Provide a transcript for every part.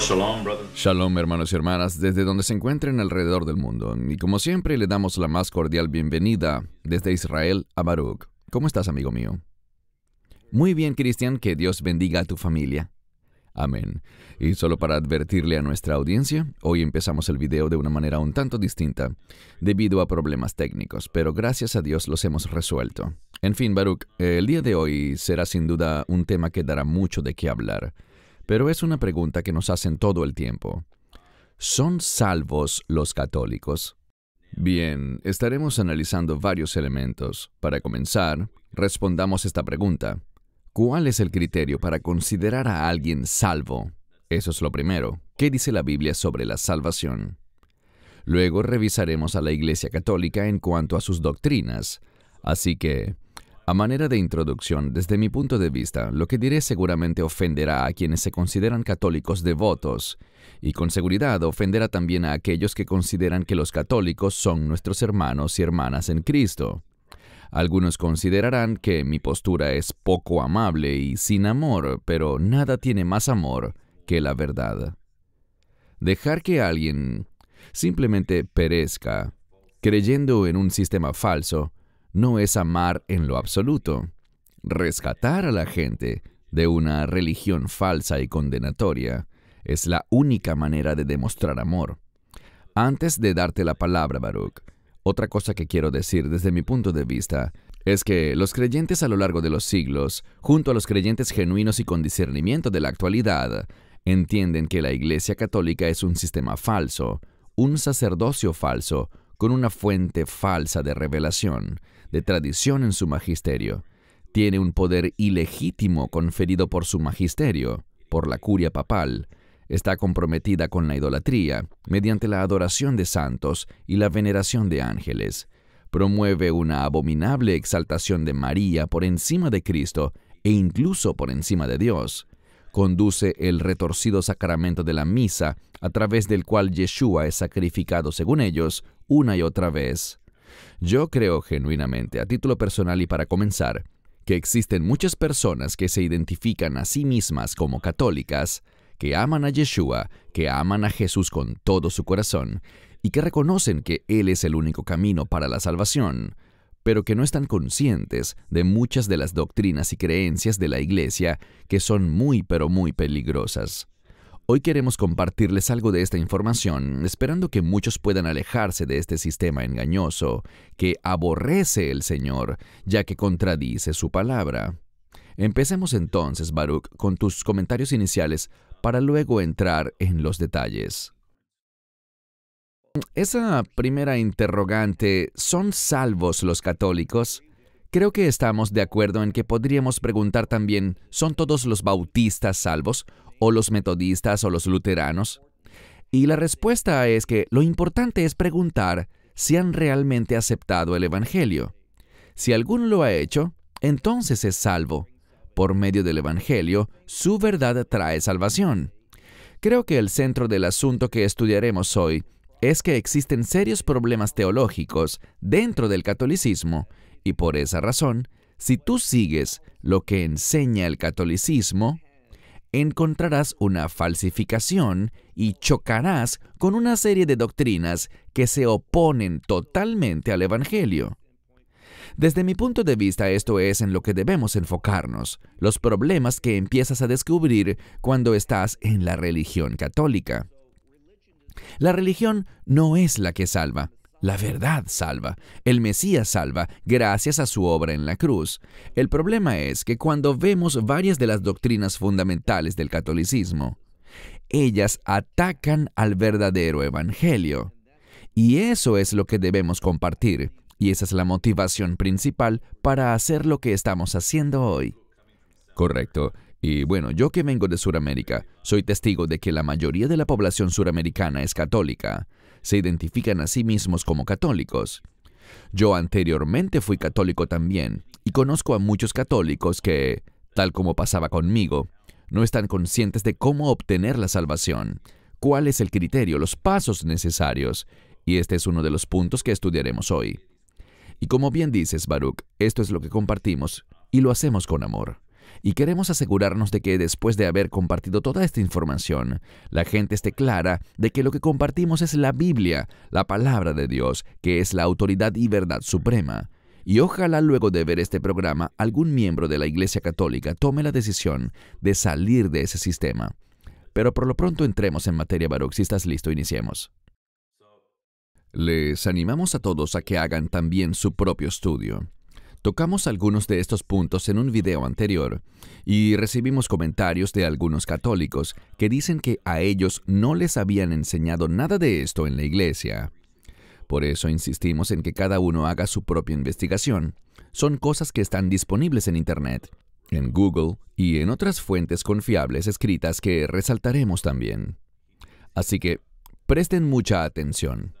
shalom, Shalom, hermanos y hermanas, desde donde se encuentren alrededor del mundo. Y como siempre, le damos la más cordial bienvenida desde Israel a Baruch. ¿Cómo estás, amigo mío? Muy bien, Cristian, que Dios bendiga a tu familia. Amén. Y solo para advertirle a nuestra audiencia, hoy empezamos el video de una manera un tanto distinta, debido a problemas técnicos, pero gracias a Dios los hemos resuelto. En fin, Baruch, eh, el día de hoy será sin duda un tema que dará mucho de qué hablar pero es una pregunta que nos hacen todo el tiempo. ¿Son salvos los católicos? Bien, estaremos analizando varios elementos. Para comenzar, respondamos esta pregunta. ¿Cuál es el criterio para considerar a alguien salvo? Eso es lo primero. ¿Qué dice la Biblia sobre la salvación? Luego revisaremos a la Iglesia Católica en cuanto a sus doctrinas. Así que, a manera de introducción, desde mi punto de vista, lo que diré seguramente ofenderá a quienes se consideran católicos devotos, y con seguridad ofenderá también a aquellos que consideran que los católicos son nuestros hermanos y hermanas en Cristo. Algunos considerarán que mi postura es poco amable y sin amor, pero nada tiene más amor que la verdad. Dejar que alguien simplemente perezca creyendo en un sistema falso no es amar en lo absoluto. Rescatar a la gente de una religión falsa y condenatoria es la única manera de demostrar amor. Antes de darte la palabra, Baruch, otra cosa que quiero decir desde mi punto de vista es que los creyentes a lo largo de los siglos, junto a los creyentes genuinos y con discernimiento de la actualidad, entienden que la Iglesia Católica es un sistema falso, un sacerdocio falso, con una fuente falsa de revelación, de tradición en su magisterio, tiene un poder ilegítimo conferido por su magisterio, por la curia papal, está comprometida con la idolatría mediante la adoración de santos y la veneración de ángeles, promueve una abominable exaltación de María por encima de Cristo e incluso por encima de Dios, conduce el retorcido sacramento de la misa, a través del cual Yeshua es sacrificado, según ellos, una y otra vez. Yo creo genuinamente, a título personal y para comenzar, que existen muchas personas que se identifican a sí mismas como católicas, que aman a Yeshua, que aman a Jesús con todo su corazón, y que reconocen que Él es el único camino para la salvación, pero que no están conscientes de muchas de las doctrinas y creencias de la Iglesia que son muy pero muy peligrosas. Hoy queremos compartirles algo de esta información, esperando que muchos puedan alejarse de este sistema engañoso, que aborrece el Señor, ya que contradice su palabra. Empecemos entonces, Baruch, con tus comentarios iniciales para luego entrar en los detalles. Esa primera interrogante, ¿son salvos los católicos? Creo que estamos de acuerdo en que podríamos preguntar también, ¿son todos los bautistas salvos? ¿O los metodistas o los luteranos? Y la respuesta es que lo importante es preguntar si han realmente aceptado el Evangelio. Si alguno lo ha hecho, entonces es salvo. Por medio del Evangelio, su verdad trae salvación. Creo que el centro del asunto que estudiaremos hoy es que existen serios problemas teológicos dentro del catolicismo y por esa razón, si tú sigues lo que enseña el catolicismo, encontrarás una falsificación y chocarás con una serie de doctrinas que se oponen totalmente al Evangelio. Desde mi punto de vista esto es en lo que debemos enfocarnos, los problemas que empiezas a descubrir cuando estás en la religión católica. La religión no es la que salva. La verdad salva, el Mesías salva gracias a su obra en la cruz. El problema es que cuando vemos varias de las doctrinas fundamentales del catolicismo, ellas atacan al verdadero Evangelio. Y eso es lo que debemos compartir, y esa es la motivación principal para hacer lo que estamos haciendo hoy. Correcto. Y bueno, yo que vengo de Sudamérica, soy testigo de que la mayoría de la población suramericana es católica. Se identifican a sí mismos como católicos. Yo anteriormente fui católico también, y conozco a muchos católicos que, tal como pasaba conmigo, no están conscientes de cómo obtener la salvación, cuál es el criterio, los pasos necesarios, y este es uno de los puntos que estudiaremos hoy. Y como bien dices, Baruch, esto es lo que compartimos, y lo hacemos con amor y queremos asegurarnos de que después de haber compartido toda esta información, la gente esté clara de que lo que compartimos es la Biblia, la palabra de Dios, que es la autoridad y verdad suprema. Y ojalá luego de ver este programa algún miembro de la Iglesia Católica tome la decisión de salir de ese sistema. Pero por lo pronto entremos en materia, baroxistas. listo, iniciemos. Les animamos a todos a que hagan también su propio estudio. Tocamos algunos de estos puntos en un video anterior y recibimos comentarios de algunos católicos que dicen que a ellos no les habían enseñado nada de esto en la iglesia. Por eso insistimos en que cada uno haga su propia investigación. Son cosas que están disponibles en Internet, en Google y en otras fuentes confiables escritas que resaltaremos también. Así que, presten mucha atención.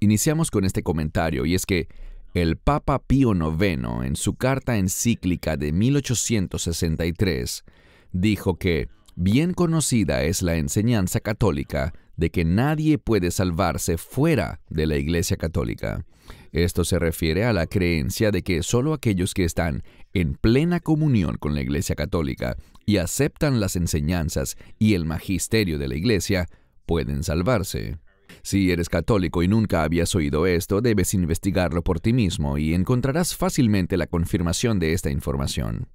Iniciamos con este comentario y es que el Papa Pío IX, en su carta encíclica de 1863, dijo que bien conocida es la enseñanza católica de que nadie puede salvarse fuera de la Iglesia católica. Esto se refiere a la creencia de que solo aquellos que están en plena comunión con la Iglesia católica y aceptan las enseñanzas y el magisterio de la Iglesia pueden salvarse. Si eres católico y nunca habías oído esto, debes investigarlo por ti mismo y encontrarás fácilmente la confirmación de esta información.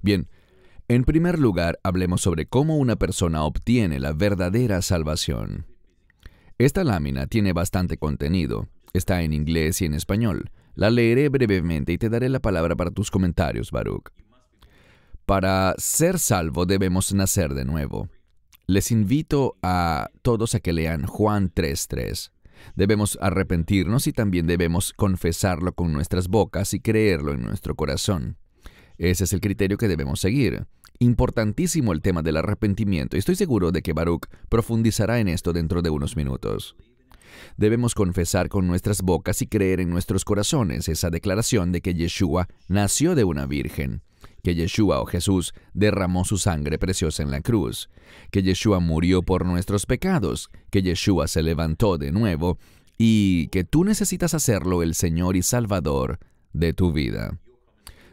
Bien, en primer lugar, hablemos sobre cómo una persona obtiene la verdadera salvación. Esta lámina tiene bastante contenido. Está en inglés y en español. La leeré brevemente y te daré la palabra para tus comentarios, Baruch. Para ser salvo debemos nacer de nuevo. Les invito a todos a que lean Juan 3.3. Debemos arrepentirnos y también debemos confesarlo con nuestras bocas y creerlo en nuestro corazón. Ese es el criterio que debemos seguir. Importantísimo el tema del arrepentimiento y estoy seguro de que Baruch profundizará en esto dentro de unos minutos. Debemos confesar con nuestras bocas y creer en nuestros corazones esa declaración de que Yeshua nació de una virgen que Yeshua o oh Jesús derramó su sangre preciosa en la cruz, que Yeshua murió por nuestros pecados, que Yeshua se levantó de nuevo y que tú necesitas hacerlo el Señor y Salvador de tu vida.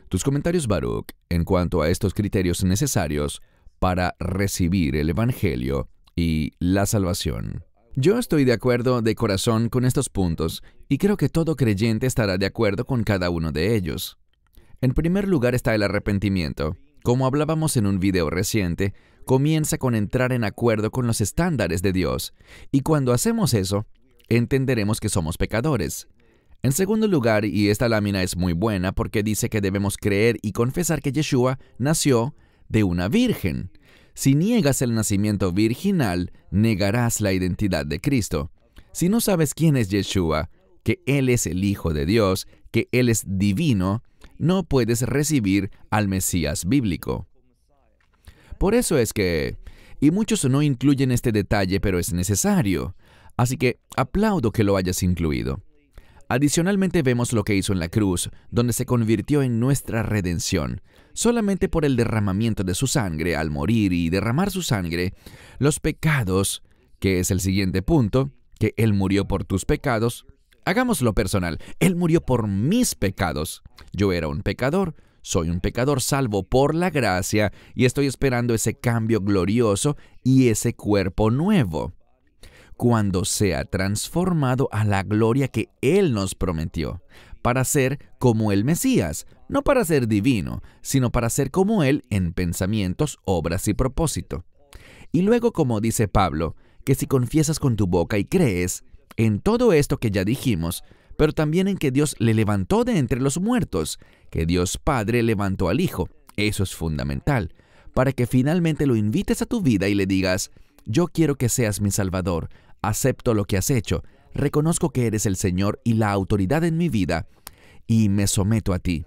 Tus comentarios, Baruch, en cuanto a estos criterios necesarios para recibir el Evangelio y la salvación. Yo estoy de acuerdo de corazón con estos puntos y creo que todo creyente estará de acuerdo con cada uno de ellos. En primer lugar está el arrepentimiento. Como hablábamos en un video reciente, comienza con entrar en acuerdo con los estándares de Dios, y cuando hacemos eso, entenderemos que somos pecadores. En segundo lugar, y esta lámina es muy buena porque dice que debemos creer y confesar que Yeshua nació de una virgen. Si niegas el nacimiento virginal, negarás la identidad de Cristo. Si no sabes quién es Yeshua, que Él es el Hijo de Dios, que Él es divino, no puedes recibir al Mesías bíblico. Por eso es que, y muchos no incluyen este detalle, pero es necesario, así que aplaudo que lo hayas incluido. Adicionalmente vemos lo que hizo en la cruz, donde se convirtió en nuestra redención. Solamente por el derramamiento de su sangre, al morir y derramar su sangre, los pecados, que es el siguiente punto, que Él murió por tus pecados, Hagámoslo personal. Él murió por mis pecados. Yo era un pecador. Soy un pecador salvo por la gracia y estoy esperando ese cambio glorioso y ese cuerpo nuevo, cuando sea transformado a la gloria que Él nos prometió, para ser como el Mesías, no para ser divino, sino para ser como Él en pensamientos, obras y propósito. Y luego, como dice Pablo, que si confiesas con tu boca y crees, en todo esto que ya dijimos, pero también en que Dios le levantó de entre los muertos, que Dios Padre levantó al Hijo. Eso es fundamental, para que finalmente lo invites a tu vida y le digas, yo quiero que seas mi Salvador, acepto lo que has hecho, reconozco que eres el Señor y la autoridad en mi vida, y me someto a ti.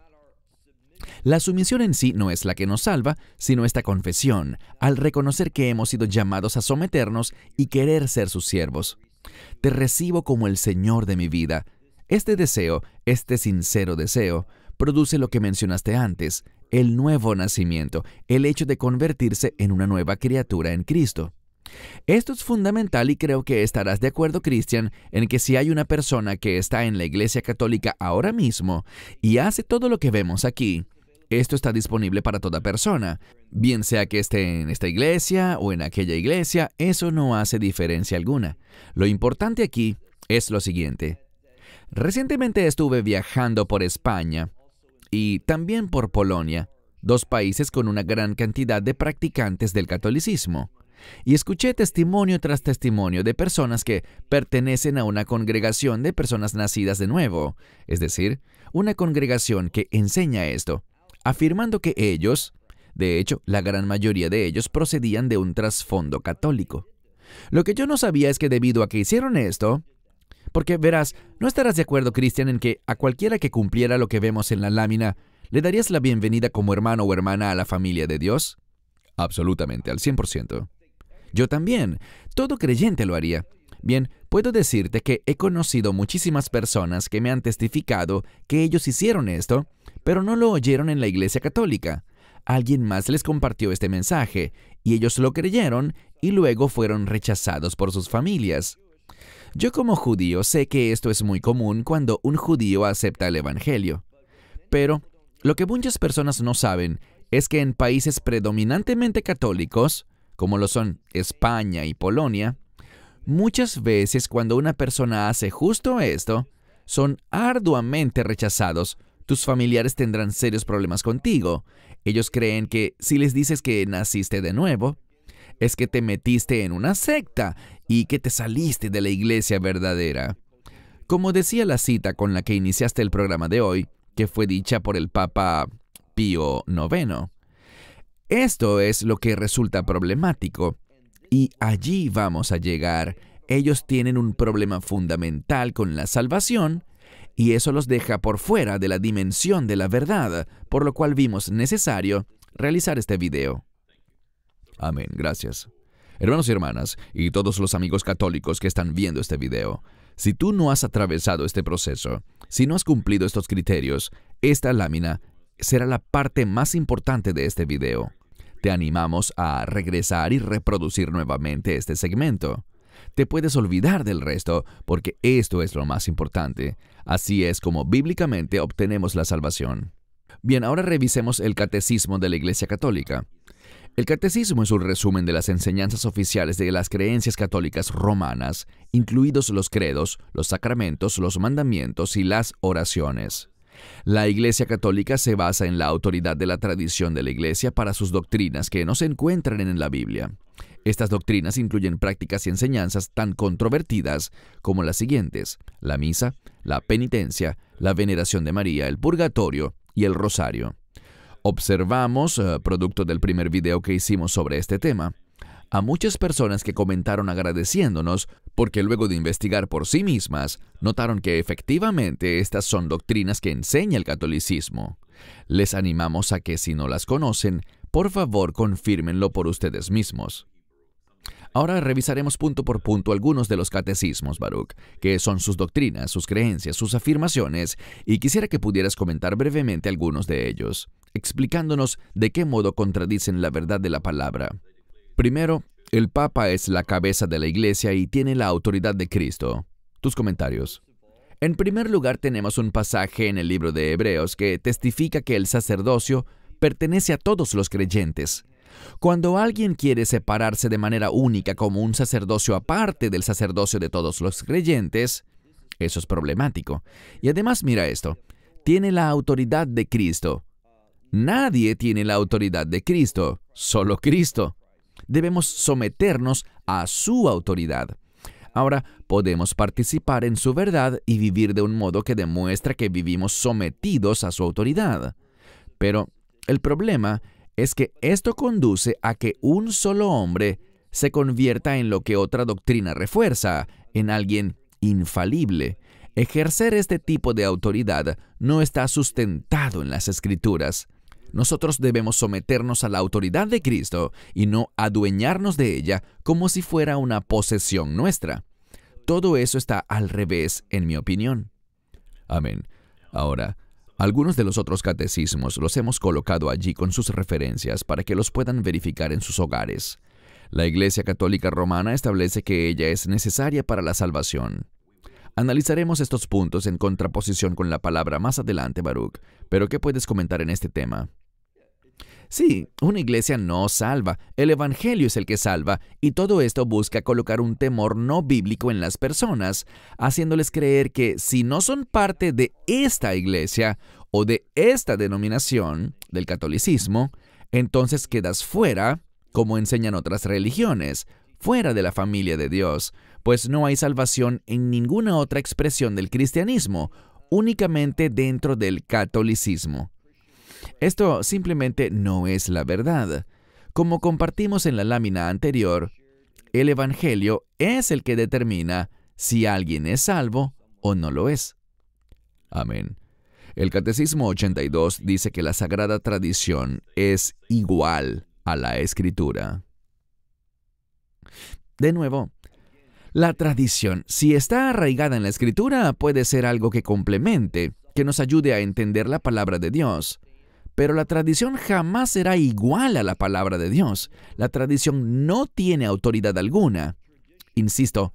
La sumisión en sí no es la que nos salva, sino esta confesión, al reconocer que hemos sido llamados a someternos y querer ser sus siervos. Te recibo como el Señor de mi vida. Este deseo, este sincero deseo, produce lo que mencionaste antes, el nuevo nacimiento, el hecho de convertirse en una nueva criatura en Cristo. Esto es fundamental y creo que estarás de acuerdo, Cristian, en que si hay una persona que está en la Iglesia Católica ahora mismo y hace todo lo que vemos aquí, esto está disponible para toda persona, bien sea que esté en esta iglesia o en aquella iglesia, eso no hace diferencia alguna. Lo importante aquí es lo siguiente. Recientemente estuve viajando por España y también por Polonia, dos países con una gran cantidad de practicantes del catolicismo, y escuché testimonio tras testimonio de personas que pertenecen a una congregación de personas nacidas de nuevo, es decir, una congregación que enseña esto afirmando que ellos, de hecho, la gran mayoría de ellos procedían de un trasfondo católico. Lo que yo no sabía es que debido a que hicieron esto, porque verás, no estarás de acuerdo, Cristian, en que a cualquiera que cumpliera lo que vemos en la lámina, ¿le darías la bienvenida como hermano o hermana a la familia de Dios? Absolutamente, al 100%. Yo también. Todo creyente lo haría. Bien, Puedo decirte que he conocido muchísimas personas que me han testificado que ellos hicieron esto, pero no lo oyeron en la Iglesia Católica. Alguien más les compartió este mensaje, y ellos lo creyeron y luego fueron rechazados por sus familias. Yo como judío sé que esto es muy común cuando un judío acepta el Evangelio. Pero lo que muchas personas no saben es que en países predominantemente católicos, como lo son España y Polonia, Muchas veces cuando una persona hace justo esto, son arduamente rechazados. Tus familiares tendrán serios problemas contigo. Ellos creen que si les dices que naciste de nuevo, es que te metiste en una secta y que te saliste de la iglesia verdadera. Como decía la cita con la que iniciaste el programa de hoy, que fue dicha por el Papa Pío IX, esto es lo que resulta problemático. Y allí vamos a llegar. Ellos tienen un problema fundamental con la salvación y eso los deja por fuera de la dimensión de la verdad, por lo cual vimos necesario realizar este video. Amén, gracias. Hermanos y hermanas, y todos los amigos católicos que están viendo este video, si tú no has atravesado este proceso, si no has cumplido estos criterios, esta lámina será la parte más importante de este video te animamos a regresar y reproducir nuevamente este segmento. Te puedes olvidar del resto porque esto es lo más importante. Así es como bíblicamente obtenemos la salvación. Bien, ahora revisemos el Catecismo de la Iglesia Católica. El Catecismo es un resumen de las enseñanzas oficiales de las creencias católicas romanas, incluidos los credos, los sacramentos, los mandamientos y las oraciones. La Iglesia Católica se basa en la autoridad de la tradición de la Iglesia para sus doctrinas que no se encuentran en la Biblia. Estas doctrinas incluyen prácticas y enseñanzas tan controvertidas como las siguientes, la misa, la penitencia, la veneración de María, el purgatorio y el rosario. Observamos, eh, producto del primer video que hicimos sobre este tema, a muchas personas que comentaron agradeciéndonos porque luego de investigar por sí mismas, notaron que efectivamente estas son doctrinas que enseña el catolicismo. Les animamos a que si no las conocen, por favor confírmenlo por ustedes mismos. Ahora revisaremos punto por punto algunos de los catecismos, Baruch, que son sus doctrinas, sus creencias, sus afirmaciones, y quisiera que pudieras comentar brevemente algunos de ellos, explicándonos de qué modo contradicen la verdad de la palabra. Primero, el Papa es la cabeza de la Iglesia y tiene la autoridad de Cristo. Tus comentarios. En primer lugar, tenemos un pasaje en el libro de Hebreos que testifica que el sacerdocio pertenece a todos los creyentes. Cuando alguien quiere separarse de manera única como un sacerdocio aparte del sacerdocio de todos los creyentes, eso es problemático. Y además, mira esto, tiene la autoridad de Cristo. Nadie tiene la autoridad de Cristo, solo Cristo. Debemos someternos a su autoridad. Ahora podemos participar en su verdad y vivir de un modo que demuestra que vivimos sometidos a su autoridad. Pero el problema es que esto conduce a que un solo hombre se convierta en lo que otra doctrina refuerza, en alguien infalible. Ejercer este tipo de autoridad no está sustentado en las escrituras nosotros debemos someternos a la autoridad de Cristo y no adueñarnos de ella como si fuera una posesión nuestra. Todo eso está al revés, en mi opinión. Amén. Ahora, algunos de los otros catecismos los hemos colocado allí con sus referencias para que los puedan verificar en sus hogares. La Iglesia Católica Romana establece que ella es necesaria para la salvación. Analizaremos estos puntos en contraposición con la palabra más adelante, Baruch, pero ¿qué puedes comentar en este tema? Sí, una iglesia no salva, el Evangelio es el que salva, y todo esto busca colocar un temor no bíblico en las personas, haciéndoles creer que si no son parte de esta iglesia o de esta denominación del catolicismo, entonces quedas fuera, como enseñan otras religiones, fuera de la familia de Dios, pues no hay salvación en ninguna otra expresión del cristianismo, únicamente dentro del catolicismo. Esto simplemente no es la verdad. Como compartimos en la lámina anterior, el Evangelio es el que determina si alguien es salvo o no lo es. Amén. El Catecismo 82 dice que la sagrada tradición es igual a la escritura. De nuevo, la tradición, si está arraigada en la escritura, puede ser algo que complemente, que nos ayude a entender la palabra de Dios. Pero la tradición jamás será igual a la palabra de Dios. La tradición no tiene autoridad alguna. Insisto,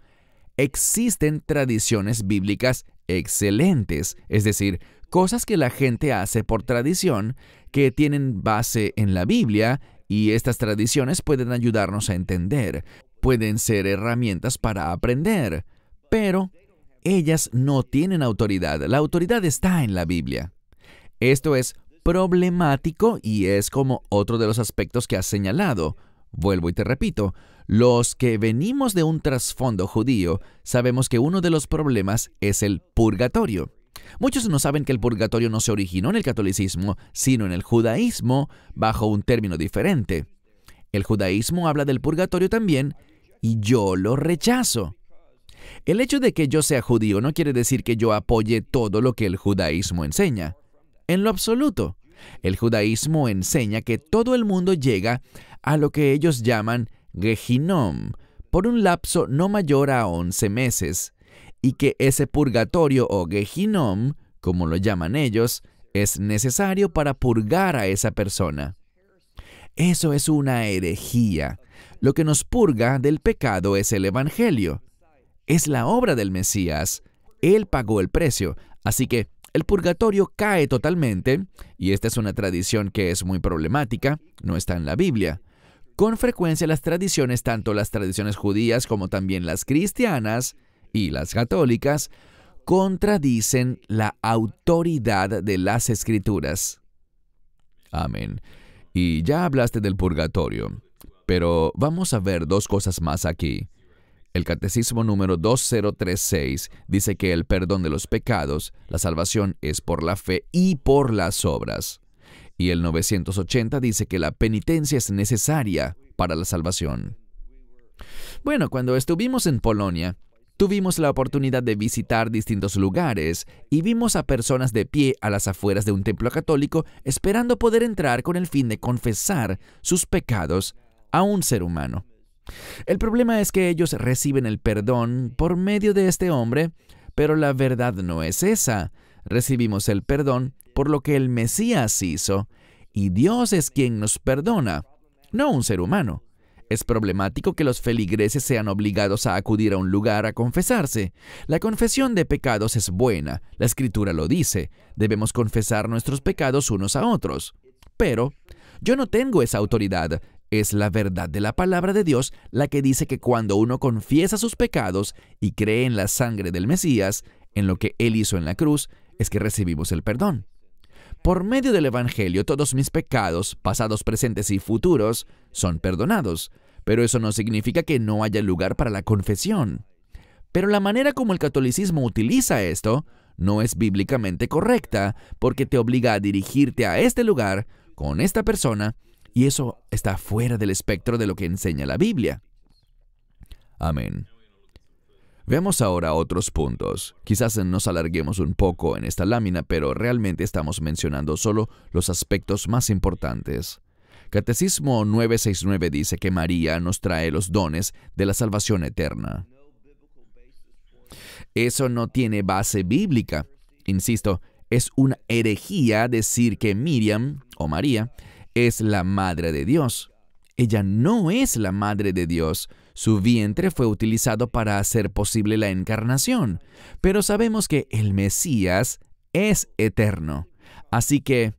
existen tradiciones bíblicas excelentes, es decir, cosas que la gente hace por tradición, que tienen base en la Biblia, y estas tradiciones pueden ayudarnos a entender, pueden ser herramientas para aprender, pero ellas no tienen autoridad, la autoridad está en la Biblia. Esto es problemático y es como otro de los aspectos que has señalado. Vuelvo y te repito, los que venimos de un trasfondo judío sabemos que uno de los problemas es el purgatorio. Muchos no saben que el purgatorio no se originó en el catolicismo, sino en el judaísmo, bajo un término diferente. El judaísmo habla del purgatorio también, y yo lo rechazo. El hecho de que yo sea judío no quiere decir que yo apoye todo lo que el judaísmo enseña, en lo absoluto. El judaísmo enseña que todo el mundo llega a lo que ellos llaman Gehinom por un lapso no mayor a 11 meses, y que ese purgatorio o Gehinom, como lo llaman ellos, es necesario para purgar a esa persona. Eso es una herejía. Lo que nos purga del pecado es el Evangelio. Es la obra del Mesías. Él pagó el precio. Así que el purgatorio cae totalmente, y esta es una tradición que es muy problemática, no está en la Biblia. Con frecuencia las tradiciones, tanto las tradiciones judías como también las cristianas y las católicas, contradicen la autoridad de las escrituras. Amén. Y ya hablaste del purgatorio, pero vamos a ver dos cosas más aquí. El Catecismo número 2036 dice que el perdón de los pecados, la salvación es por la fe y por las obras. Y el 980 dice que la penitencia es necesaria para la salvación. Bueno, cuando estuvimos en Polonia, tuvimos la oportunidad de visitar distintos lugares y vimos a personas de pie a las afueras de un templo católico esperando poder entrar con el fin de confesar sus pecados a un ser humano. El problema es que ellos reciben el perdón por medio de este hombre, pero la verdad no es esa. Recibimos el perdón por lo que el Mesías hizo, y Dios es quien nos perdona, no un ser humano. Es problemático que los feligreses sean obligados a acudir a un lugar a confesarse. La confesión de pecados es buena, la escritura lo dice, debemos confesar nuestros pecados unos a otros. Pero yo no tengo esa autoridad, es la verdad de la palabra de Dios la que dice que cuando uno confiesa sus pecados y cree en la sangre del Mesías, en lo que Él hizo en la cruz, es que recibimos el perdón. Por medio del Evangelio todos mis pecados, pasados, presentes y futuros, son perdonados, pero eso no significa que no haya lugar para la confesión. Pero la manera como el catolicismo utiliza esto no es bíblicamente correcta, porque te obliga a dirigirte a este lugar, con esta persona, y eso está fuera del espectro de lo que enseña la Biblia. Amén. Veamos ahora otros puntos. Quizás nos alarguemos un poco en esta lámina, pero realmente estamos mencionando solo los aspectos más importantes. Catecismo 969 dice que María nos trae los dones de la salvación eterna. Eso no tiene base bíblica. Insisto, es una herejía decir que Miriam o María es la madre de Dios. Ella no es la madre de Dios. Su vientre fue utilizado para hacer posible la encarnación. Pero sabemos que el Mesías es eterno. Así que,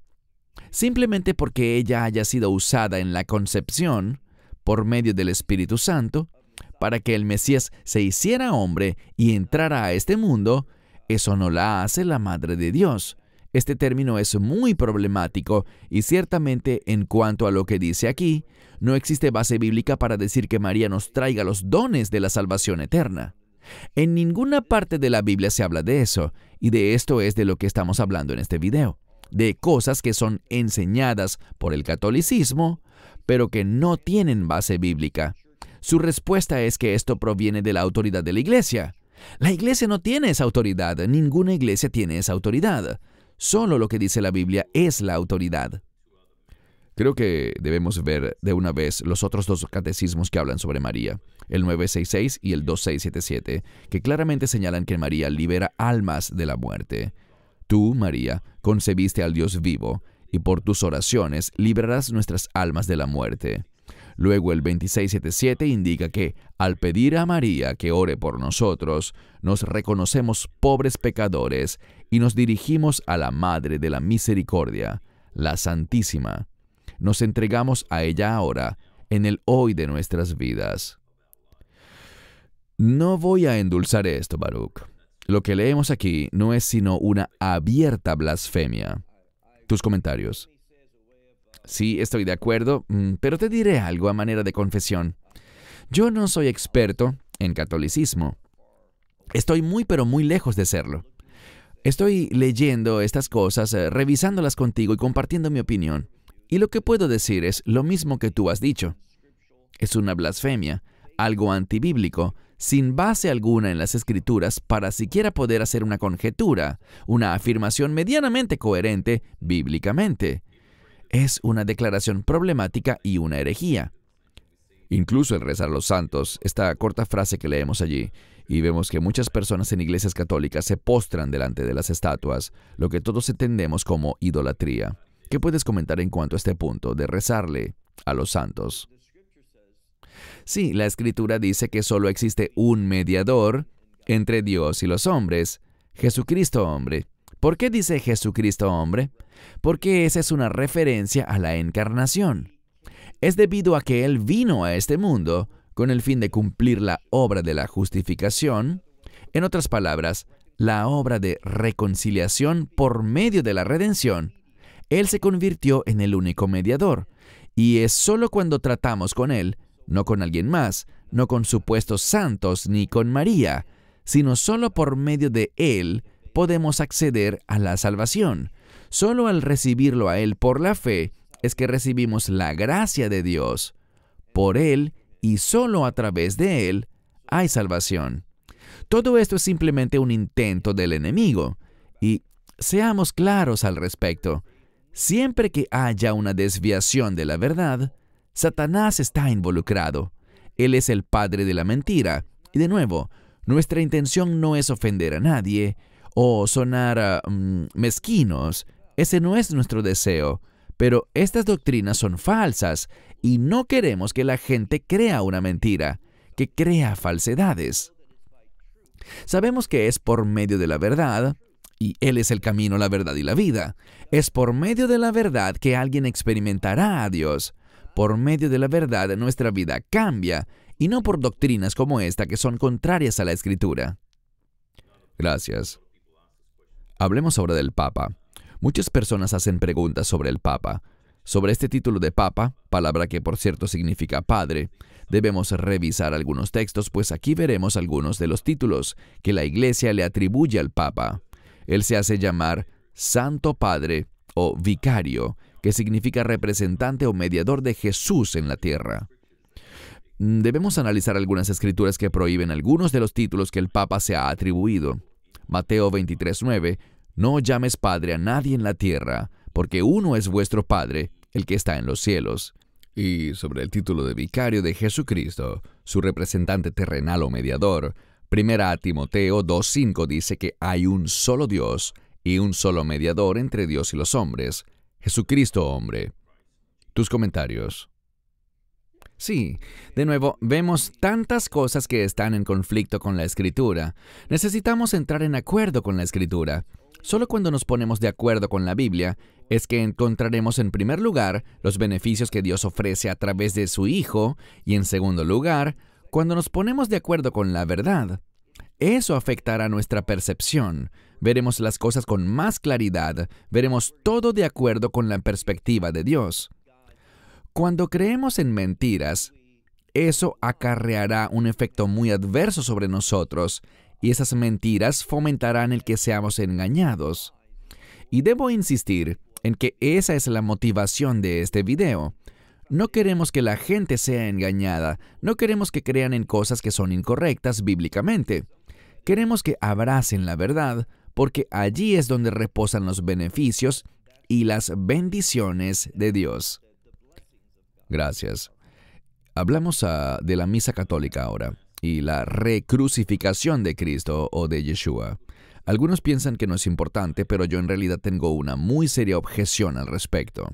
simplemente porque ella haya sido usada en la concepción, por medio del Espíritu Santo, para que el Mesías se hiciera hombre y entrara a este mundo, eso no la hace la Madre de Dios. Este término es muy problemático y ciertamente en cuanto a lo que dice aquí, no existe base bíblica para decir que María nos traiga los dones de la salvación eterna. En ninguna parte de la Biblia se habla de eso, y de esto es de lo que estamos hablando en este video, de cosas que son enseñadas por el catolicismo, pero que no tienen base bíblica. Su respuesta es que esto proviene de la autoridad de la iglesia. La iglesia no tiene esa autoridad, ninguna iglesia tiene esa autoridad. Solo lo que dice la Biblia es la autoridad. Creo que debemos ver de una vez los otros dos catecismos que hablan sobre María, el 966 y el 2677, que claramente señalan que María libera almas de la muerte. Tú, María, concebiste al Dios vivo, y por tus oraciones librarás nuestras almas de la muerte. Luego el 2677 indica que, al pedir a María que ore por nosotros, nos reconocemos pobres pecadores y nos dirigimos a la Madre de la Misericordia, la Santísima. Nos entregamos a ella ahora, en el hoy de nuestras vidas. No voy a endulzar esto, Baruch. Lo que leemos aquí no es sino una abierta blasfemia. Tus comentarios. Sí, estoy de acuerdo, mm, pero te diré algo a manera de confesión. Yo no soy experto en catolicismo. Estoy muy pero muy lejos de serlo. Estoy leyendo estas cosas, eh, revisándolas contigo y compartiendo mi opinión. Y lo que puedo decir es lo mismo que tú has dicho. Es una blasfemia, algo antibíblico, sin base alguna en las escrituras para siquiera poder hacer una conjetura, una afirmación medianamente coherente bíblicamente es una declaración problemática y una herejía. Incluso el rezar a los santos, esta corta frase que leemos allí, y vemos que muchas personas en iglesias católicas se postran delante de las estatuas, lo que todos entendemos como idolatría. ¿Qué puedes comentar en cuanto a este punto de rezarle a los santos? Sí, la escritura dice que solo existe un mediador entre Dios y los hombres, Jesucristo hombre. ¿Por qué dice Jesucristo hombre? Porque esa es una referencia a la encarnación. Es debido a que Él vino a este mundo con el fin de cumplir la obra de la justificación, en otras palabras, la obra de reconciliación por medio de la redención, Él se convirtió en el único mediador, y es sólo cuando tratamos con Él, no con alguien más, no con supuestos santos ni con María, sino sólo por medio de Él, podemos acceder a la salvación. Solo al recibirlo a Él por la fe es que recibimos la gracia de Dios. Por Él y solo a través de Él hay salvación. Todo esto es simplemente un intento del enemigo. Y seamos claros al respecto. Siempre que haya una desviación de la verdad, Satanás está involucrado. Él es el padre de la mentira. Y de nuevo, nuestra intención no es ofender a nadie, o sonar ah, mm, mezquinos. Ese no es nuestro deseo. Pero estas doctrinas son falsas y no queremos que la gente crea una mentira, que crea falsedades. Sabemos que es por medio de la verdad, y Él es el camino, la verdad y la vida. Es por medio de la verdad que alguien experimentará a Dios. Por medio de la verdad nuestra vida cambia, y no por doctrinas como esta que son contrarias a la Escritura. Gracias. Hablemos ahora del Papa. Muchas personas hacen preguntas sobre el Papa. Sobre este título de Papa, palabra que por cierto significa Padre, debemos revisar algunos textos, pues aquí veremos algunos de los títulos que la Iglesia le atribuye al Papa. Él se hace llamar Santo Padre o Vicario, que significa representante o mediador de Jesús en la tierra. Debemos analizar algunas escrituras que prohíben algunos de los títulos que el Papa se ha atribuido. Mateo 23:9, no llames Padre a nadie en la tierra, porque uno es vuestro Padre, el que está en los cielos. Y sobre el título de vicario de Jesucristo, su representante terrenal o mediador, Primera Timoteo 2.5 dice que hay un solo Dios y un solo mediador entre Dios y los hombres, Jesucristo hombre. Tus comentarios. Sí, de nuevo, vemos tantas cosas que están en conflicto con la escritura. Necesitamos entrar en acuerdo con la escritura. Solo cuando nos ponemos de acuerdo con la Biblia es que encontraremos en primer lugar los beneficios que Dios ofrece a través de su Hijo y en segundo lugar, cuando nos ponemos de acuerdo con la verdad, eso afectará nuestra percepción. Veremos las cosas con más claridad, veremos todo de acuerdo con la perspectiva de Dios. Cuando creemos en mentiras, eso acarreará un efecto muy adverso sobre nosotros y esas mentiras fomentarán el que seamos engañados. Y debo insistir en que esa es la motivación de este video. No queremos que la gente sea engañada, no queremos que crean en cosas que son incorrectas bíblicamente. Queremos que abracen la verdad, porque allí es donde reposan los beneficios y las bendiciones de Dios. Gracias. Hablamos ah, de la misa católica ahora y la recrucificación de Cristo o de Yeshua. Algunos piensan que no es importante, pero yo en realidad tengo una muy seria objeción al respecto.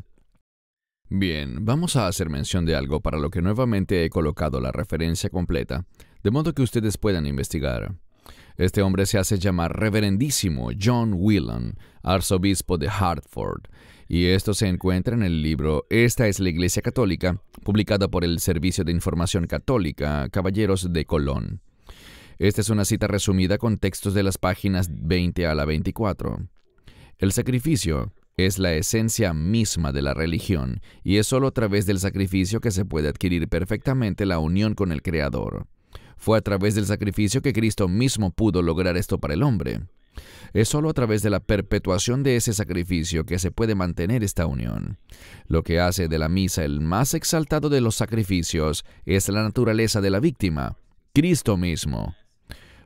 Bien, vamos a hacer mención de algo para lo que nuevamente he colocado la referencia completa, de modo que ustedes puedan investigar. Este hombre se hace llamar Reverendísimo John Whelan, arzobispo de Hartford, y esto se encuentra en el libro Esta es la Iglesia Católica, publicado por el Servicio de Información Católica, Caballeros de Colón. Esta es una cita resumida con textos de las páginas 20 a la 24. El sacrificio es la esencia misma de la religión, y es sólo a través del sacrificio que se puede adquirir perfectamente la unión con el Creador. Fue a través del sacrificio que Cristo mismo pudo lograr esto para el hombre. Es solo a través de la perpetuación de ese sacrificio que se puede mantener esta unión. Lo que hace de la misa el más exaltado de los sacrificios es la naturaleza de la víctima, Cristo mismo.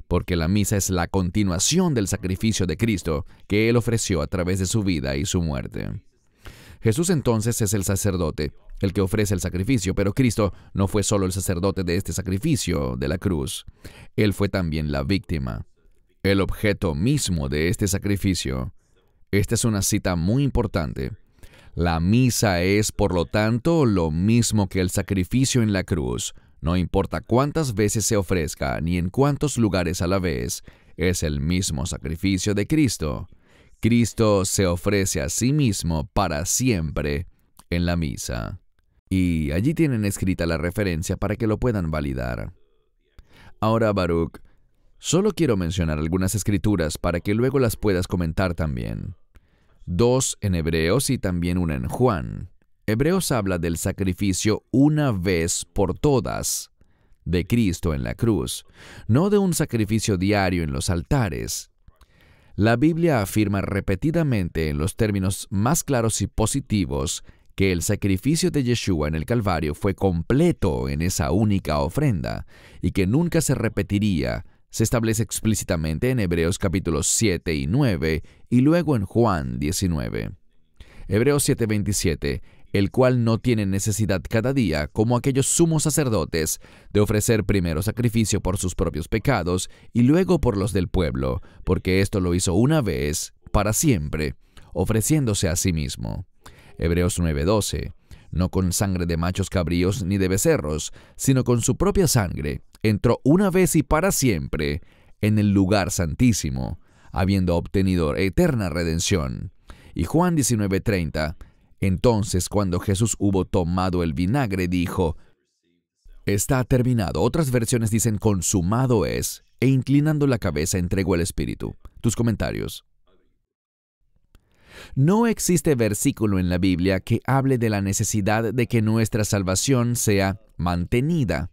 Porque la misa es la continuación del sacrificio de Cristo que Él ofreció a través de su vida y su muerte. Jesús entonces es el sacerdote, el que ofrece el sacrificio, pero Cristo no fue solo el sacerdote de este sacrificio de la cruz, Él fue también la víctima el objeto mismo de este sacrificio. Esta es una cita muy importante. La misa es, por lo tanto, lo mismo que el sacrificio en la cruz. No importa cuántas veces se ofrezca ni en cuántos lugares a la vez, es el mismo sacrificio de Cristo. Cristo se ofrece a sí mismo para siempre en la misa. Y allí tienen escrita la referencia para que lo puedan validar. Ahora, Baruch, Solo quiero mencionar algunas escrituras para que luego las puedas comentar también. Dos en Hebreos y también una en Juan. Hebreos habla del sacrificio una vez por todas de Cristo en la cruz, no de un sacrificio diario en los altares. La Biblia afirma repetidamente en los términos más claros y positivos que el sacrificio de Yeshua en el Calvario fue completo en esa única ofrenda y que nunca se repetiría se establece explícitamente en Hebreos capítulos 7 y 9 y luego en Juan 19. Hebreos 7:27, el cual no tiene necesidad cada día, como aquellos sumos sacerdotes, de ofrecer primero sacrificio por sus propios pecados y luego por los del pueblo, porque esto lo hizo una vez, para siempre, ofreciéndose a sí mismo. Hebreos 9:12, no con sangre de machos cabríos ni de becerros, sino con su propia sangre entró una vez y para siempre en el lugar santísimo, habiendo obtenido eterna redención. Y Juan 19:30, entonces cuando Jesús hubo tomado el vinagre, dijo, Está terminado. Otras versiones dicen consumado es, e inclinando la cabeza entregó el Espíritu. Tus comentarios. No existe versículo en la Biblia que hable de la necesidad de que nuestra salvación sea mantenida.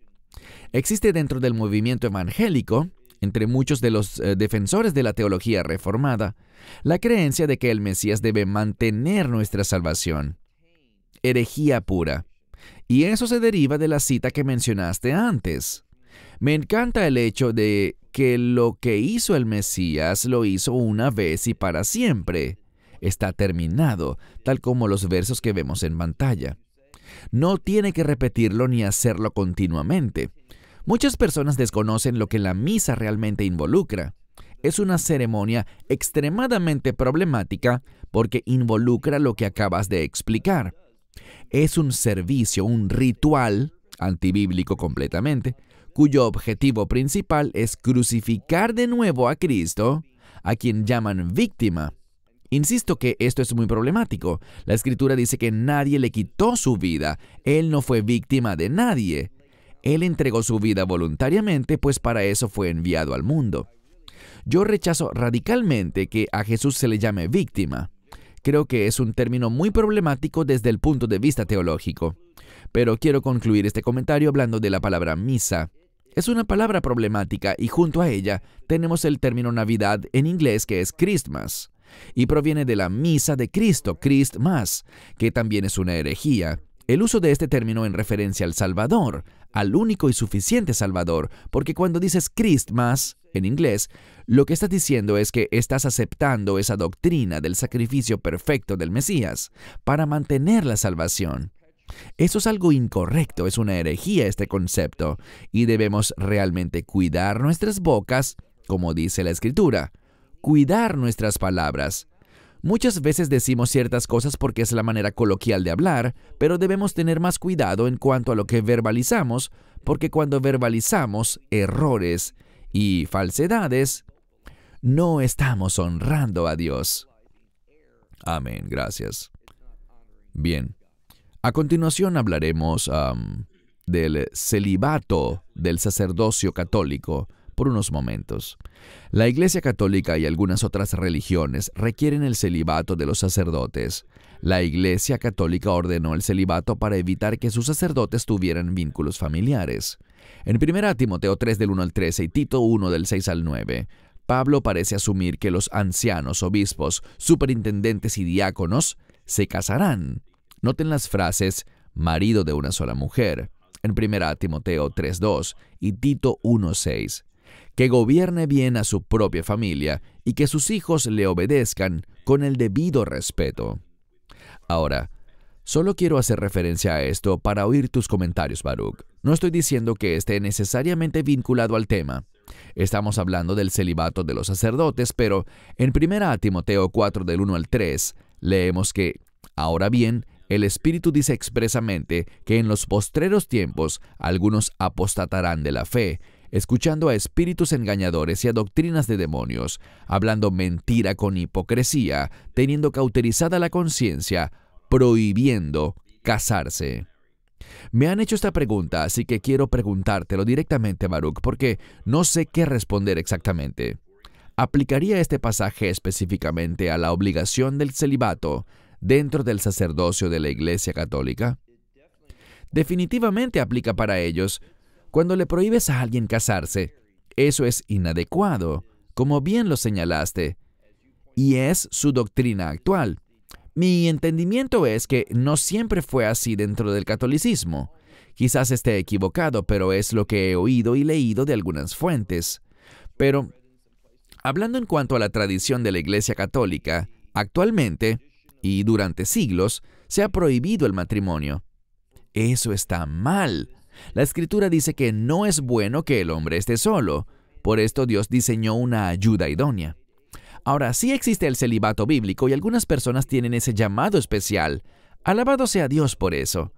Existe dentro del movimiento evangélico, entre muchos de los eh, defensores de la teología reformada, la creencia de que el Mesías debe mantener nuestra salvación. Herejía pura. Y eso se deriva de la cita que mencionaste antes. Me encanta el hecho de que lo que hizo el Mesías lo hizo una vez y para siempre. Está terminado, tal como los versos que vemos en pantalla. No tiene que repetirlo ni hacerlo continuamente. Muchas personas desconocen lo que la misa realmente involucra. Es una ceremonia extremadamente problemática porque involucra lo que acabas de explicar. Es un servicio, un ritual, antibíblico completamente, cuyo objetivo principal es crucificar de nuevo a Cristo, a quien llaman víctima, Insisto que esto es muy problemático. La escritura dice que nadie le quitó su vida. Él no fue víctima de nadie. Él entregó su vida voluntariamente, pues para eso fue enviado al mundo. Yo rechazo radicalmente que a Jesús se le llame víctima. Creo que es un término muy problemático desde el punto de vista teológico. Pero quiero concluir este comentario hablando de la palabra misa. Es una palabra problemática y junto a ella tenemos el término Navidad en inglés que es Christmas y proviene de la Misa de Cristo, Christ más, que también es una herejía. El uso de este término en referencia al Salvador, al único y suficiente Salvador, porque cuando dices Christ más en inglés, lo que estás diciendo es que estás aceptando esa doctrina del sacrificio perfecto del Mesías para mantener la salvación. Eso es algo incorrecto, es una herejía este concepto, y debemos realmente cuidar nuestras bocas, como dice la Escritura cuidar nuestras palabras. Muchas veces decimos ciertas cosas porque es la manera coloquial de hablar, pero debemos tener más cuidado en cuanto a lo que verbalizamos, porque cuando verbalizamos errores y falsedades, no estamos honrando a Dios. Amén, gracias. Bien, a continuación hablaremos del celibato del sacerdocio católico por unos momentos. La Iglesia Católica y algunas otras religiones requieren el celibato de los sacerdotes. La Iglesia Católica ordenó el celibato para evitar que sus sacerdotes tuvieran vínculos familiares. En 1 Timoteo 3 del 1 al 13 y Tito 1 del 6 al 9, Pablo parece asumir que los ancianos, obispos, superintendentes y diáconos se casarán. Noten las frases marido de una sola mujer, en 1 Timoteo 3.2 y Tito 1.6 que gobierne bien a su propia familia y que sus hijos le obedezcan con el debido respeto. Ahora, solo quiero hacer referencia a esto para oír tus comentarios, Baruch. No estoy diciendo que esté necesariamente vinculado al tema. Estamos hablando del celibato de los sacerdotes, pero en 1 Timoteo 4 del 1 al 3 leemos que, ahora bien, el Espíritu dice expresamente que en los postreros tiempos algunos apostatarán de la fe, escuchando a espíritus engañadores y a doctrinas de demonios, hablando mentira con hipocresía, teniendo cauterizada la conciencia, prohibiendo casarse. Me han hecho esta pregunta, así que quiero preguntártelo directamente, Baruch, porque no sé qué responder exactamente. ¿Aplicaría este pasaje específicamente a la obligación del celibato dentro del sacerdocio de la Iglesia Católica? Definitivamente aplica para ellos, cuando le prohíbes a alguien casarse, eso es inadecuado, como bien lo señalaste, y es su doctrina actual. Mi entendimiento es que no siempre fue así dentro del catolicismo. Quizás esté equivocado, pero es lo que he oído y leído de algunas fuentes. Pero, hablando en cuanto a la tradición de la Iglesia Católica, actualmente, y durante siglos, se ha prohibido el matrimonio. Eso está mal. La escritura dice que no es bueno que el hombre esté solo, por esto Dios diseñó una ayuda idónea. Ahora, sí existe el celibato bíblico y algunas personas tienen ese llamado especial. Alabado sea Dios por eso.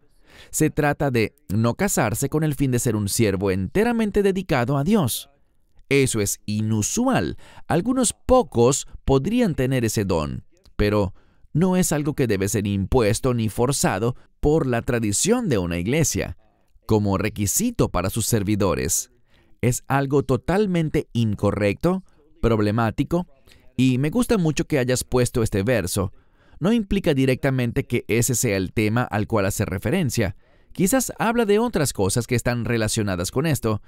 Se trata de no casarse con el fin de ser un siervo enteramente dedicado a Dios. Eso es inusual. Algunos pocos podrían tener ese don, pero no es algo que debe ser impuesto ni forzado por la tradición de una iglesia como requisito para sus servidores es algo totalmente incorrecto, problemático, y me gusta mucho que hayas puesto este verso. No implica directamente que ese sea el tema al cual hace referencia. Quizás habla de otras cosas que están relacionadas con esto,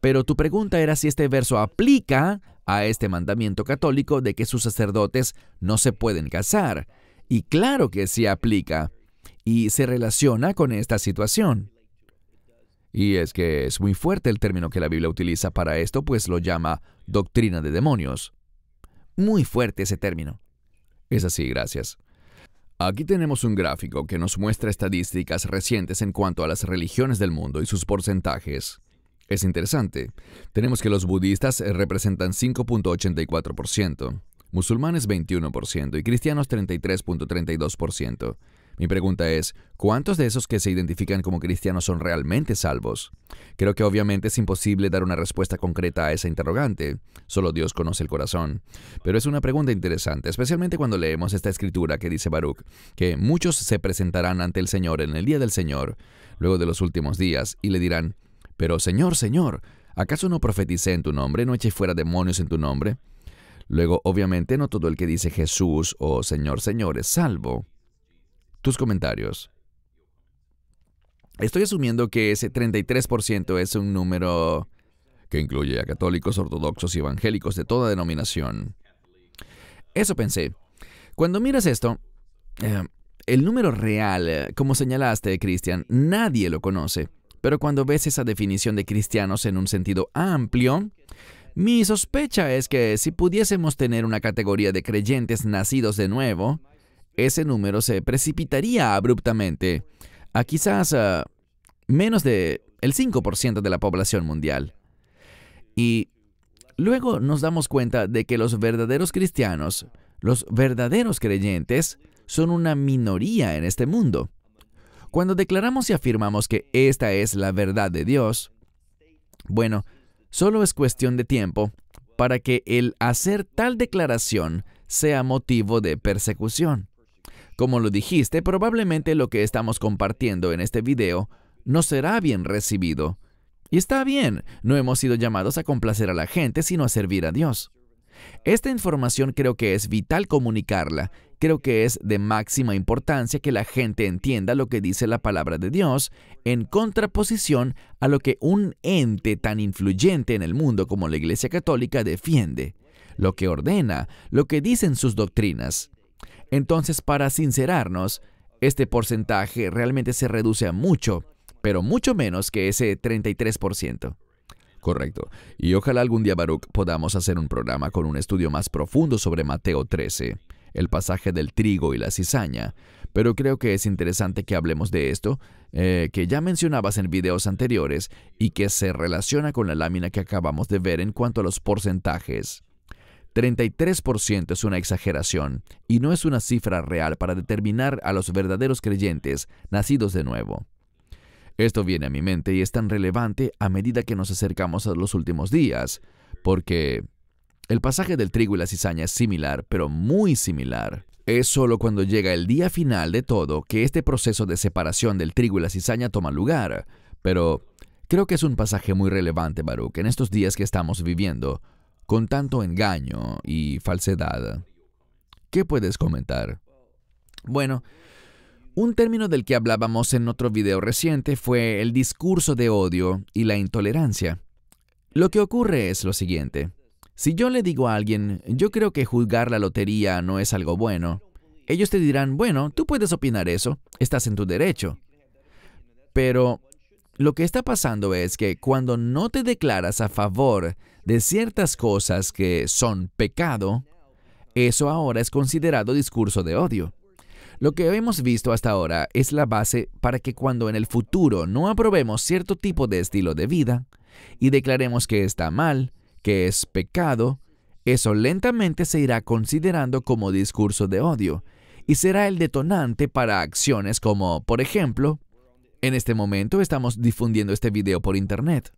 pero tu pregunta era si este verso aplica a este mandamiento católico de que sus sacerdotes no se pueden casar. Y claro que sí aplica, y se relaciona con esta situación. Y es que es muy fuerte el término que la Biblia utiliza para esto, pues lo llama doctrina de demonios. Muy fuerte ese término. Es así, gracias. Aquí tenemos un gráfico que nos muestra estadísticas recientes en cuanto a las religiones del mundo y sus porcentajes. Es interesante. Tenemos que los budistas eh, representan 5.84%, musulmanes 21% y cristianos 33.32%. Mi pregunta es, ¿cuántos de esos que se identifican como cristianos son realmente salvos? Creo que obviamente es imposible dar una respuesta concreta a esa interrogante, solo Dios conoce el corazón. Pero es una pregunta interesante, especialmente cuando leemos esta escritura que dice Baruch, que muchos se presentarán ante el Señor en el día del Señor, luego de los últimos días, y le dirán, Pero Señor, Señor, ¿acaso no profeticé en tu nombre, no eché fuera demonios en tu nombre? Luego, obviamente, no todo el que dice Jesús o Señor, Señor es salvo tus comentarios. Estoy asumiendo que ese 33% es un número que incluye a católicos, ortodoxos y evangélicos de toda denominación. Eso pensé. Cuando miras esto, eh, el número real, eh, como señalaste, Cristian, nadie lo conoce. Pero cuando ves esa definición de cristianos en un sentido amplio, mi sospecha es que si pudiésemos tener una categoría de creyentes nacidos de nuevo, ese número se precipitaría abruptamente a quizás ah, menos del 5% de la población mundial. Y luego nos damos cuenta de que los verdaderos cristianos, los verdaderos creyentes, son una minoría en este mundo. Cuando declaramos y afirmamos que esta es la verdad de Dios, bueno, solo es cuestión de tiempo para que el hacer tal declaración sea motivo de persecución. Como lo dijiste, probablemente lo que estamos compartiendo en este video no será bien recibido. Y está bien, no hemos sido llamados a complacer a la gente, sino a servir a Dios. Esta información creo que es vital comunicarla, creo que es de máxima importancia que la gente entienda lo que dice la palabra de Dios en contraposición a lo que un ente tan influyente en el mundo como la Iglesia Católica defiende, lo que ordena, lo que dicen sus doctrinas. Entonces, para sincerarnos, este porcentaje realmente se reduce a mucho, pero mucho menos que ese 33%. Correcto. Y ojalá algún día, Baruch, podamos hacer un programa con un estudio más profundo sobre Mateo 13, el pasaje del trigo y la cizaña. Pero creo que es interesante que hablemos de esto, eh, que ya mencionabas en videos anteriores y que se relaciona con la lámina que acabamos de ver en cuanto a los porcentajes. 33% es una exageración y no es una cifra real para determinar a los verdaderos creyentes nacidos de nuevo. Esto viene a mi mente y es tan relevante a medida que nos acercamos a los últimos días, porque el pasaje del trigo y la cizaña es similar, pero muy similar. Es solo cuando llega el día final de todo que este proceso de separación del trigo y la cizaña toma lugar. Pero creo que es un pasaje muy relevante, Baruch, en estos días que estamos viviendo, con tanto engaño y falsedad. ¿Qué puedes comentar? Bueno, un término del que hablábamos en otro video reciente fue el discurso de odio y la intolerancia. Lo que ocurre es lo siguiente. Si yo le digo a alguien, yo creo que juzgar la lotería no es algo bueno, ellos te dirán, bueno, tú puedes opinar eso, estás en tu derecho. Pero lo que está pasando es que cuando no te declaras a favor de ciertas cosas que son pecado, eso ahora es considerado discurso de odio. Lo que hemos visto hasta ahora es la base para que cuando en el futuro no aprobemos cierto tipo de estilo de vida y declaremos que está mal, que es pecado, eso lentamente se irá considerando como discurso de odio y será el detonante para acciones como, por ejemplo, en este momento estamos difundiendo este video por internet.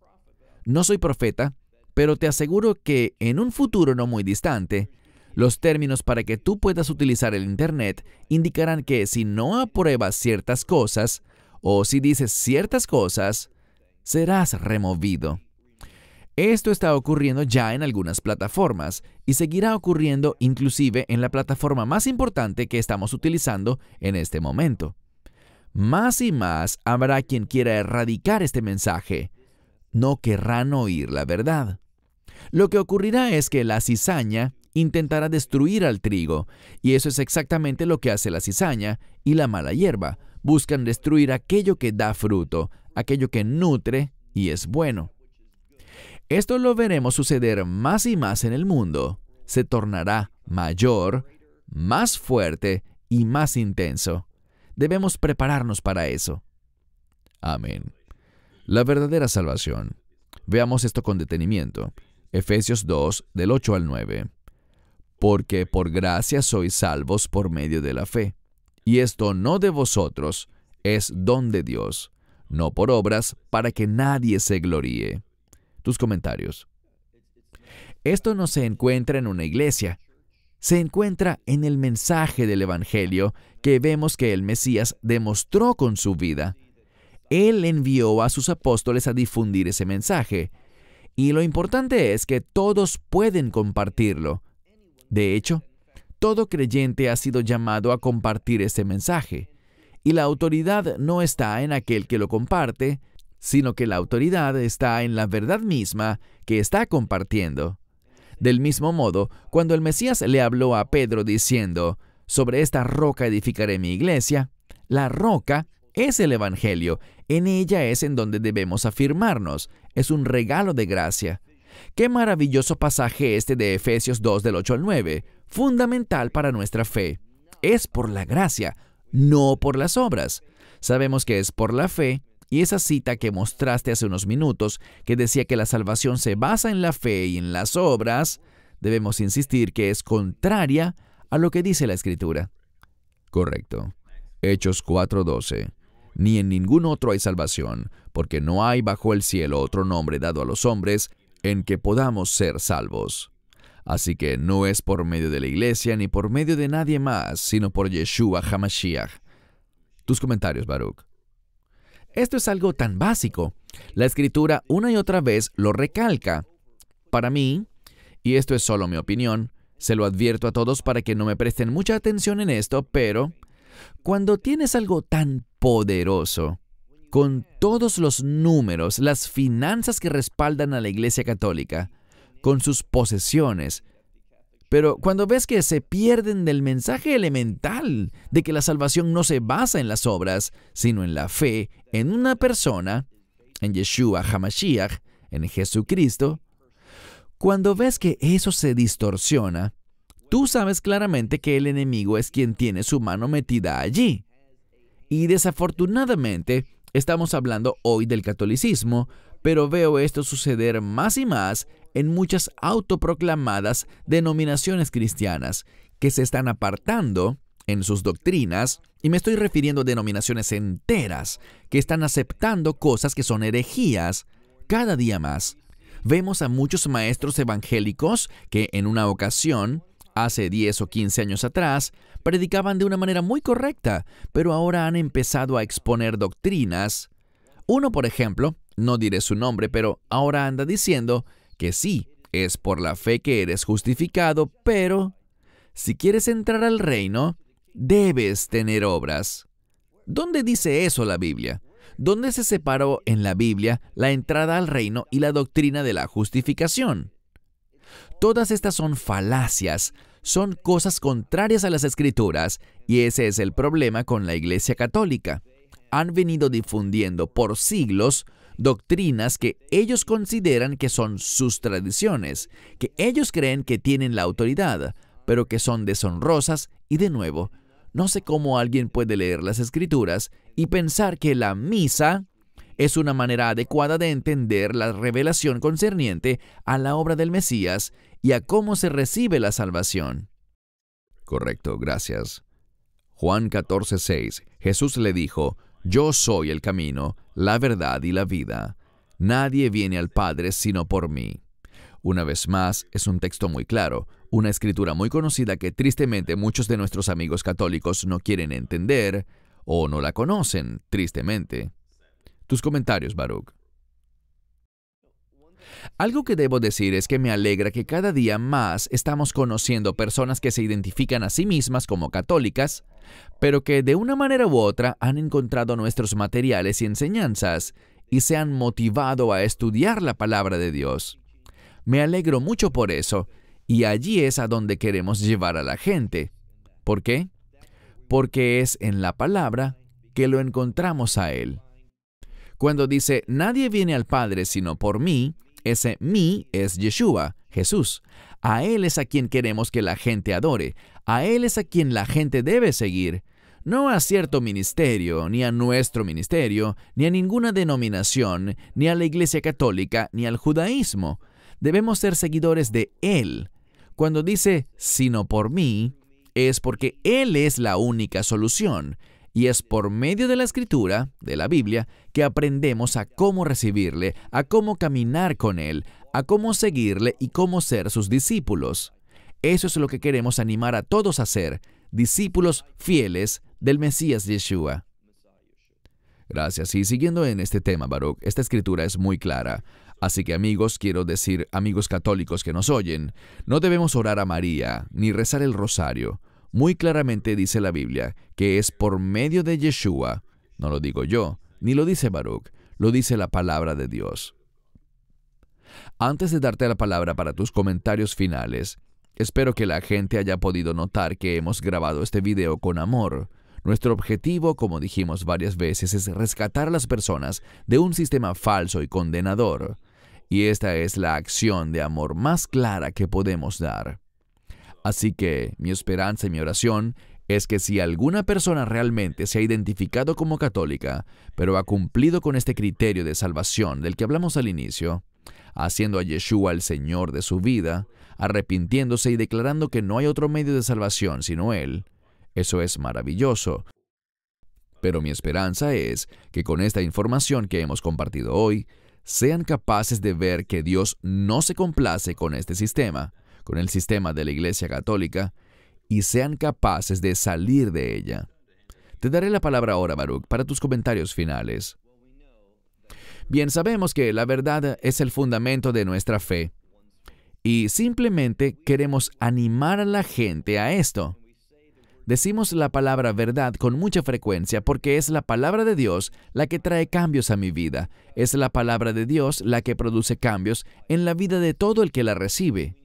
No soy profeta, pero te aseguro que en un futuro no muy distante, los términos para que tú puedas utilizar el Internet indicarán que si no apruebas ciertas cosas o si dices ciertas cosas, serás removido. Esto está ocurriendo ya en algunas plataformas y seguirá ocurriendo inclusive en la plataforma más importante que estamos utilizando en este momento. Más y más habrá quien quiera erradicar este mensaje. No querrán oír la verdad. Lo que ocurrirá es que la cizaña intentará destruir al trigo, y eso es exactamente lo que hace la cizaña y la mala hierba. Buscan destruir aquello que da fruto, aquello que nutre y es bueno. Esto lo veremos suceder más y más en el mundo. Se tornará mayor, más fuerte y más intenso. Debemos prepararnos para eso. Amén. La verdadera salvación. Veamos esto con detenimiento. Efesios 2, del 8 al 9. Porque por gracia sois salvos por medio de la fe. Y esto no de vosotros, es don de Dios, no por obras, para que nadie se gloríe. Tus comentarios. Esto no se encuentra en una iglesia, se encuentra en el mensaje del Evangelio que vemos que el Mesías demostró con su vida. Él envió a sus apóstoles a difundir ese mensaje, y lo importante es que todos pueden compartirlo. De hecho, todo creyente ha sido llamado a compartir este mensaje. Y la autoridad no está en aquel que lo comparte, sino que la autoridad está en la verdad misma que está compartiendo. Del mismo modo, cuando el Mesías le habló a Pedro diciendo, sobre esta roca edificaré mi iglesia, la roca es el Evangelio, en ella es en donde debemos afirmarnos, es un regalo de gracia. Qué maravilloso pasaje este de Efesios 2 del 8 al 9, fundamental para nuestra fe. Es por la gracia, no por las obras. Sabemos que es por la fe, y esa cita que mostraste hace unos minutos, que decía que la salvación se basa en la fe y en las obras, debemos insistir que es contraria a lo que dice la Escritura. Correcto. Hechos 4:12 ni en ningún otro hay salvación, porque no hay bajo el cielo otro nombre dado a los hombres en que podamos ser salvos. Así que no es por medio de la iglesia ni por medio de nadie más, sino por Yeshua Hamashiach. Tus comentarios, Baruch. Esto es algo tan básico. La escritura una y otra vez lo recalca. Para mí, y esto es solo mi opinión, se lo advierto a todos para que no me presten mucha atención en esto, pero cuando tienes algo tan poderoso, con todos los números, las finanzas que respaldan a la Iglesia Católica, con sus posesiones, pero cuando ves que se pierden del mensaje elemental de que la salvación no se basa en las obras, sino en la fe en una persona, en Yeshua Hamashiach, en Jesucristo, cuando ves que eso se distorsiona, Tú sabes claramente que el enemigo es quien tiene su mano metida allí. Y desafortunadamente, estamos hablando hoy del catolicismo, pero veo esto suceder más y más en muchas autoproclamadas denominaciones cristianas que se están apartando en sus doctrinas, y me estoy refiriendo a denominaciones enteras que están aceptando cosas que son herejías cada día más. Vemos a muchos maestros evangélicos que en una ocasión hace 10 o 15 años atrás, predicaban de una manera muy correcta, pero ahora han empezado a exponer doctrinas. Uno, por ejemplo, no diré su nombre, pero ahora anda diciendo que sí, es por la fe que eres justificado, pero si quieres entrar al reino, debes tener obras. ¿Dónde dice eso la Biblia? ¿Dónde se separó en la Biblia la entrada al reino y la doctrina de la justificación? Todas estas son falacias, son cosas contrarias a las escrituras y ese es el problema con la Iglesia Católica. Han venido difundiendo por siglos doctrinas que ellos consideran que son sus tradiciones, que ellos creen que tienen la autoridad, pero que son deshonrosas y de nuevo, no sé cómo alguien puede leer las escrituras y pensar que la misa es una manera adecuada de entender la revelación concerniente a la obra del Mesías y a cómo se recibe la salvación. Correcto, gracias. Juan 14:6 Jesús le dijo, Yo soy el camino, la verdad y la vida. Nadie viene al Padre sino por mí. Una vez más, es un texto muy claro, una escritura muy conocida que tristemente muchos de nuestros amigos católicos no quieren entender o no la conocen, tristemente. Tus comentarios, Baruch. Algo que debo decir es que me alegra que cada día más estamos conociendo personas que se identifican a sí mismas como católicas, pero que de una manera u otra han encontrado nuestros materiales y enseñanzas y se han motivado a estudiar la palabra de Dios. Me alegro mucho por eso, y allí es a donde queremos llevar a la gente. ¿Por qué? Porque es en la palabra que lo encontramos a Él. Cuando dice, nadie viene al Padre sino por mí, ese mí es Yeshua, Jesús. A Él es a quien queremos que la gente adore, a Él es a quien la gente debe seguir, no a cierto ministerio, ni a nuestro ministerio, ni a ninguna denominación, ni a la Iglesia Católica, ni al judaísmo. Debemos ser seguidores de Él. Cuando dice, sino por mí, es porque Él es la única solución. Y es por medio de la escritura, de la Biblia, que aprendemos a cómo recibirle, a cómo caminar con Él, a cómo seguirle y cómo ser sus discípulos. Eso es lo que queremos animar a todos a ser, discípulos fieles del Mesías Yeshua. Gracias. Y siguiendo en este tema, Baruch, esta escritura es muy clara. Así que amigos, quiero decir, amigos católicos que nos oyen, no debemos orar a María ni rezar el rosario. Muy claramente dice la Biblia que es por medio de Yeshua, no lo digo yo, ni lo dice Baruch, lo dice la palabra de Dios. Antes de darte la palabra para tus comentarios finales, espero que la gente haya podido notar que hemos grabado este video con amor. Nuestro objetivo, como dijimos varias veces, es rescatar a las personas de un sistema falso y condenador. Y esta es la acción de amor más clara que podemos dar. Así que mi esperanza y mi oración es que si alguna persona realmente se ha identificado como católica, pero ha cumplido con este criterio de salvación del que hablamos al inicio, haciendo a Yeshua el Señor de su vida, arrepintiéndose y declarando que no hay otro medio de salvación sino Él, eso es maravilloso. Pero mi esperanza es que con esta información que hemos compartido hoy, sean capaces de ver que Dios no se complace con este sistema, con el sistema de la Iglesia Católica y sean capaces de salir de ella. Te daré la palabra ahora, Baruch, para tus comentarios finales. Bien, sabemos que la verdad es el fundamento de nuestra fe y simplemente queremos animar a la gente a esto. Decimos la palabra verdad con mucha frecuencia porque es la palabra de Dios la que trae cambios a mi vida. Es la palabra de Dios la que produce cambios en la vida de todo el que la recibe.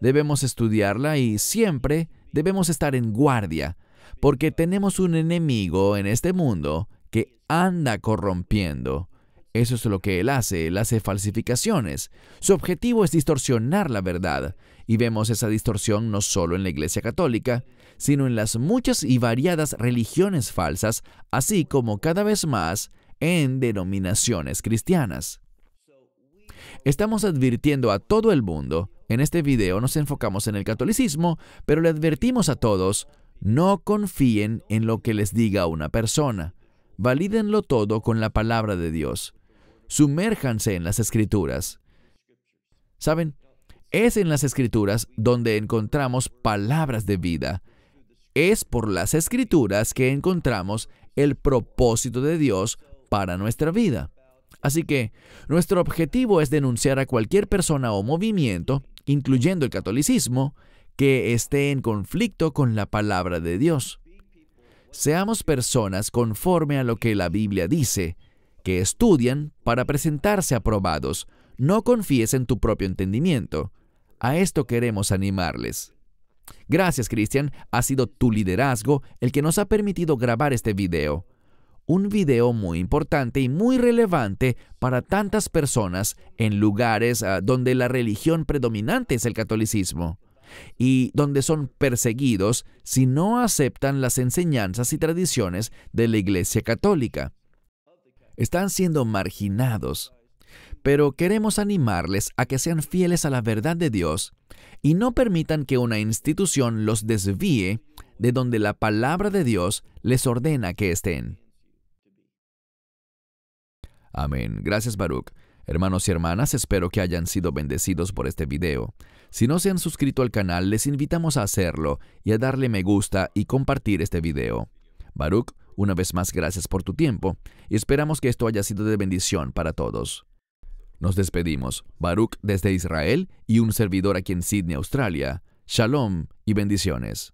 Debemos estudiarla y siempre debemos estar en guardia, porque tenemos un enemigo en este mundo que anda corrompiendo. Eso es lo que él hace, él hace falsificaciones. Su objetivo es distorsionar la verdad, y vemos esa distorsión no solo en la Iglesia Católica, sino en las muchas y variadas religiones falsas, así como cada vez más en denominaciones cristianas. Estamos advirtiendo a todo el mundo, en este video nos enfocamos en el catolicismo, pero le advertimos a todos, no confíen en lo que les diga una persona, valídenlo todo con la palabra de Dios, sumérjanse en las escrituras. ¿Saben? Es en las escrituras donde encontramos palabras de vida. Es por las escrituras que encontramos el propósito de Dios para nuestra vida. Así que, nuestro objetivo es denunciar a cualquier persona o movimiento, incluyendo el catolicismo, que esté en conflicto con la palabra de Dios. Seamos personas conforme a lo que la Biblia dice, que estudian para presentarse aprobados, no confíes en tu propio entendimiento. A esto queremos animarles. Gracias, Cristian. Ha sido tu liderazgo el que nos ha permitido grabar este video un video muy importante y muy relevante para tantas personas en lugares ah, donde la religión predominante es el catolicismo y donde son perseguidos si no aceptan las enseñanzas y tradiciones de la Iglesia Católica. Están siendo marginados, pero queremos animarles a que sean fieles a la verdad de Dios y no permitan que una institución los desvíe de donde la palabra de Dios les ordena que estén. Amén. Gracias Baruch. Hermanos y hermanas, espero que hayan sido bendecidos por este video. Si no se han suscrito al canal, les invitamos a hacerlo y a darle me gusta y compartir este video. Baruch, una vez más gracias por tu tiempo y esperamos que esto haya sido de bendición para todos. Nos despedimos, Baruch desde Israel y un servidor aquí en Sydney, Australia. Shalom y bendiciones.